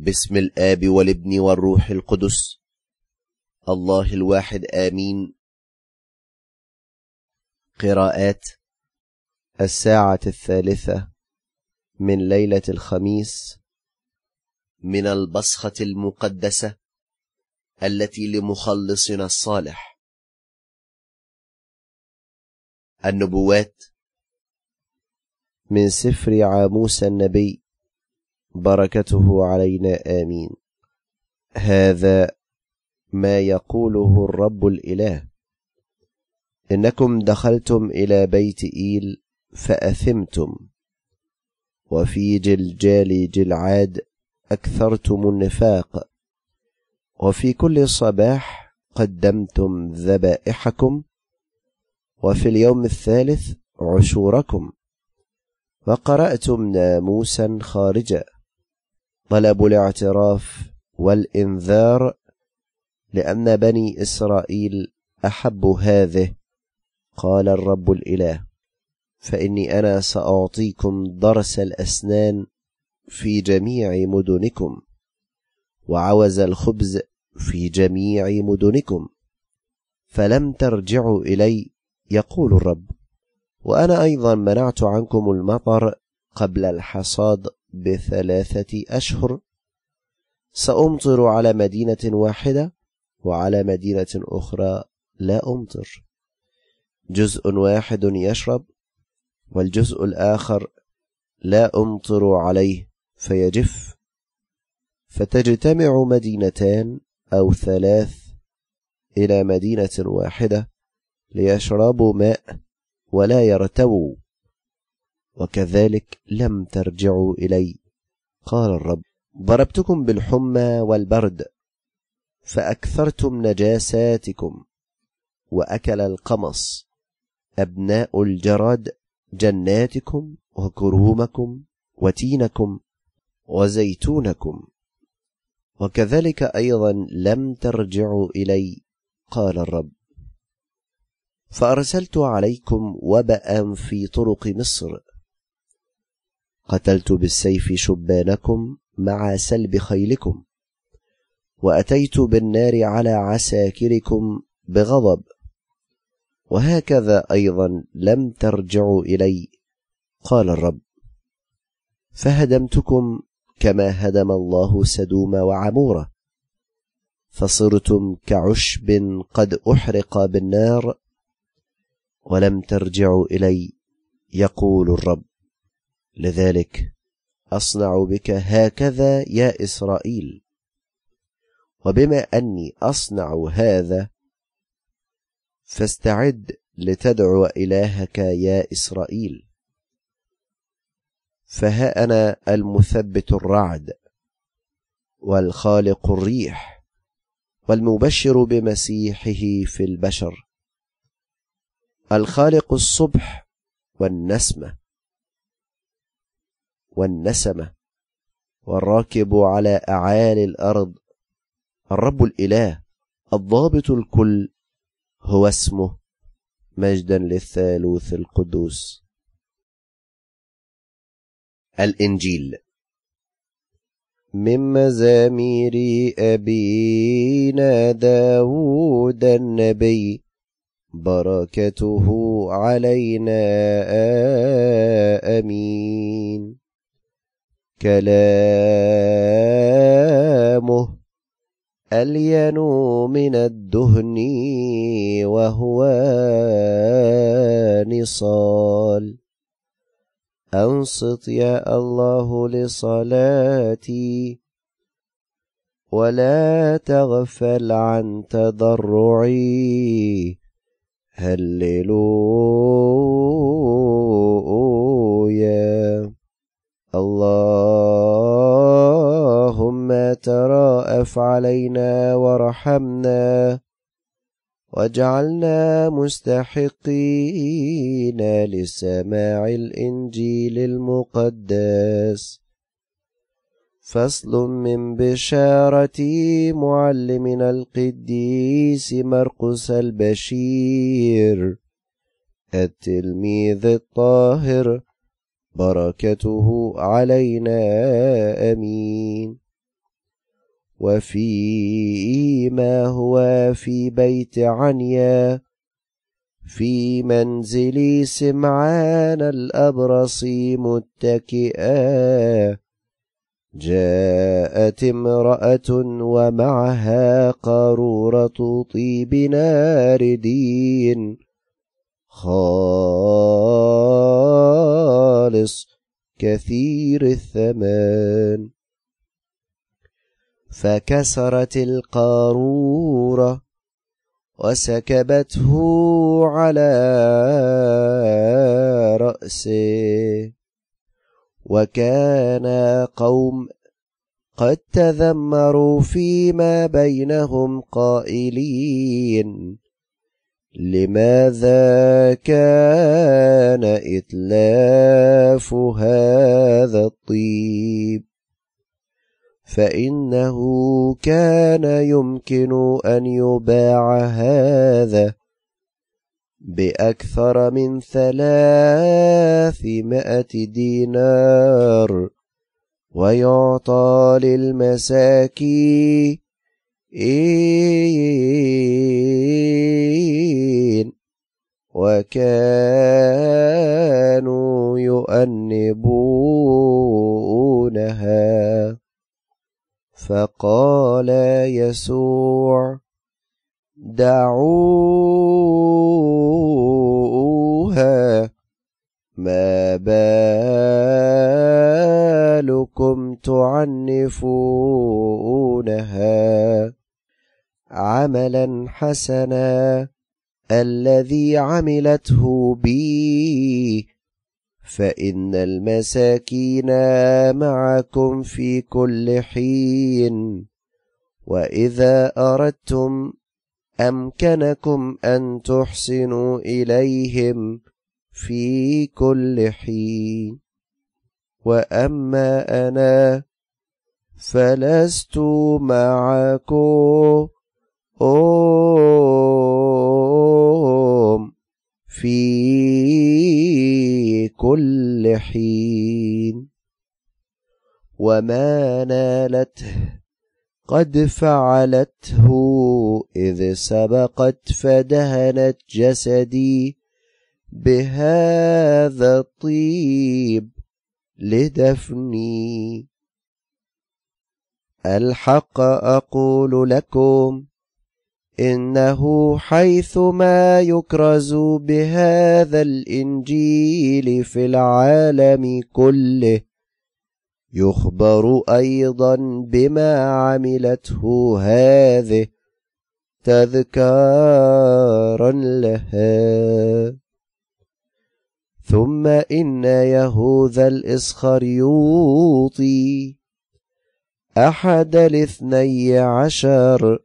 باسم الاب والابن والروح القدس الله الواحد امين قراءات الساعه الثالثه من ليله الخميس من البصخه المقدسه التي لمخلصنا الصالح النبوات من سفر عاموس النبي بركته علينا آمين هذا ما يقوله الرب الإله إنكم دخلتم إلى بيت إيل فأثمتم وفي جلجال جلعاد أكثرتم النفاق وفي كل صباح قدمتم ذبائحكم وفي اليوم الثالث عشوركم وقرأتم ناموسا خارجا طلب الاعتراف والإنذار لأن بني إسرائيل أحبوا هذه قال الرب الإله فإني أنا سأعطيكم ضرس الأسنان في جميع مدنكم وعوز الخبز في جميع مدنكم فلم ترجعوا إلي يقول الرب وأنا أيضا منعت عنكم المطر قبل الحصاد بثلاثة أشهر سأمطر على مدينة واحدة وعلى مدينة أخرى لا أمطر جزء واحد يشرب والجزء الآخر لا أمطر عليه فيجف فتجتمع مدينتان أو ثلاث إلى مدينة واحدة ليشربوا ماء ولا يرتووا وكذلك لم ترجعوا إلي قال الرب ضربتكم بالحمى والبرد فأكثرتم نجاساتكم وأكل القمص أبناء الجرد جناتكم وكرومكم وتينكم وزيتونكم وكذلك أيضا لم ترجعوا إلي قال الرب فأرسلت عليكم وباء في طرق مصر قتلت بالسيف شبانكم مع سلب خيلكم واتيت بالنار على عساكركم بغضب وهكذا ايضا لم ترجعوا الي قال الرب فهدمتكم كما هدم الله سدوم وعموره فصرتم كعشب قد احرق بالنار ولم ترجعوا الي يقول الرب لذلك أصنع بك هكذا يا إسرائيل وبما أني أصنع هذا فاستعد لتدعو إلهك يا إسرائيل فها أنا المثبت الرعد والخالق الريح والمبشر بمسيحه في البشر الخالق الصبح والنسمة والنسمة والراكب على أعالي الأرض الرب الإله الضابط الكل هو اسمه مجدا للثالوث القدوس الإنجيل من مزامير أبينا داود النبي بركته علينا آمين كلامه ألين من الدهن وهو نصال أنصت يا الله لصلاتي ولا تغفل عن تضرعي هللوا يا الله تراءف علينا وارحمنا واجعلنا مستحقين لسماع الإنجيل المقدس فصل من بشارة معلمنا القديس مرقس البشير التلميذ الطاهر بركته علينا امين وفي ما هو في بيت عنيا في منزل سمعان الأبرص متكئا جاءت امرأة ومعها قارورة طيب ناردين خالص كثير الثمان فكسرت القارورة وسكبته على رأسه وكان قوم قد تذمروا فيما بينهم قائلين لماذا كان إتلاف هذا الطيب فإنه كان يمكن أن يباع هذا بأكثر من ثلاثمائة دينار ويعطى للمساكين وكانوا يؤنبونها فقال يسوع دعوها ما بالكم تعنفونها عملا حسنا الذي عملته بي فإن المساكين معكم في كل حين وإذا أردتم أمكنكم أن تحسنوا إليهم في كل حين وأما أنا فلست معكم في كل حين وما نالته قد فعلته إذ سبقت فدهنت جسدي بهذا الطيب لدفني الحق أقول لكم إنه حيثما يكرز بهذا الإنجيل في العالم كله يخبر أيضا بما عملته هذه تذكارا لها ثم إن يهوذا الإسخريوطي أحد الاثني عشر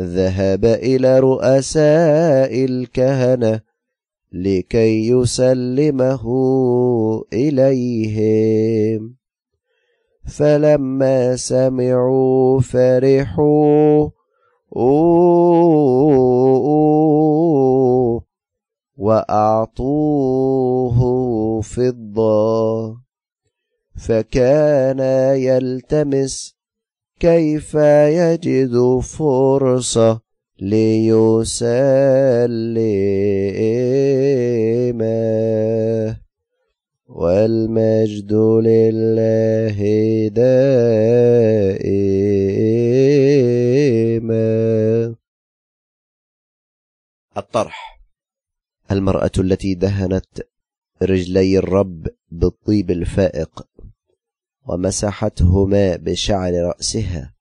ذهب إلى رؤساء الكهنة لكي يسلمه إليهم فلما سمعوا فرحوا وأعطوه فضة فكان يلتمس كيف يجد فرصة ليسلم والمجد لله دائما الطرح المرأة التي دهنت رجلي الرب بالطيب الفائق ومسحتهما بشعر رأسها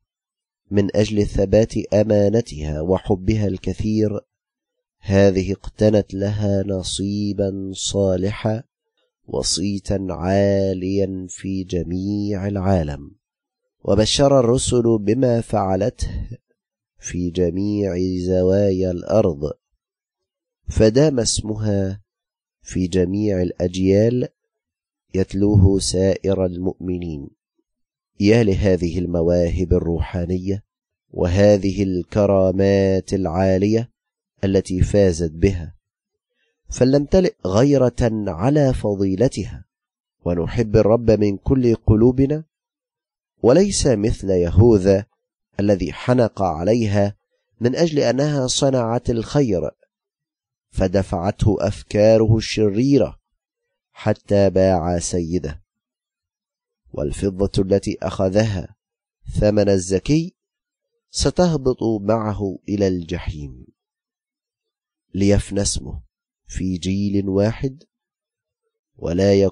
من أجل ثبات أمانتها وحبها الكثير هذه اقتنت لها نصيبا صالحا وصيتا عاليا في جميع العالم وبشر الرسل بما فعلته في جميع زوايا الأرض فدام اسمها في جميع الأجيال يتلوه سائر المؤمنين يا لهذه المواهب الروحانيه وهذه الكرامات العاليه التي فازت بها فلنمتلئ غيره على فضيلتها ونحب الرب من كل قلوبنا وليس مثل يهوذا الذي حنق عليها من اجل انها صنعت الخير فدفعته افكاره الشريره حتى باع سيده والفضة التي أخذها ثمن الزكي ستهبط معه إلى الجحيم ليفنى اسمه في جيل واحد ولا يكون